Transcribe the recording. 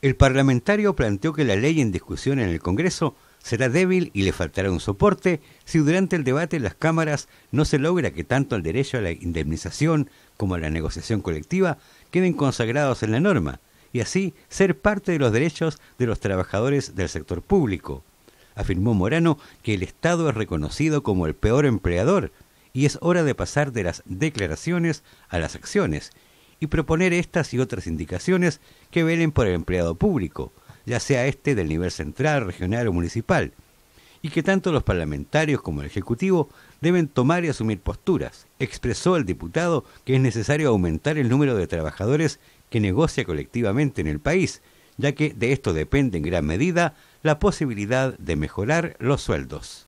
El parlamentario planteó que la ley en discusión en el Congreso será débil y le faltará un soporte si durante el debate en las cámaras no se logra que tanto el derecho a la indemnización como a la negociación colectiva queden consagrados en la norma y así ser parte de los derechos de los trabajadores del sector público. Afirmó Morano que el Estado es reconocido como el peor empleador y es hora de pasar de las declaraciones a las acciones y proponer estas y otras indicaciones que velen por el empleado público, ya sea este del nivel central, regional o municipal, y que tanto los parlamentarios como el Ejecutivo deben tomar y asumir posturas. Expresó el diputado que es necesario aumentar el número de trabajadores que negocia colectivamente en el país, ya que de esto depende en gran medida la posibilidad de mejorar los sueldos.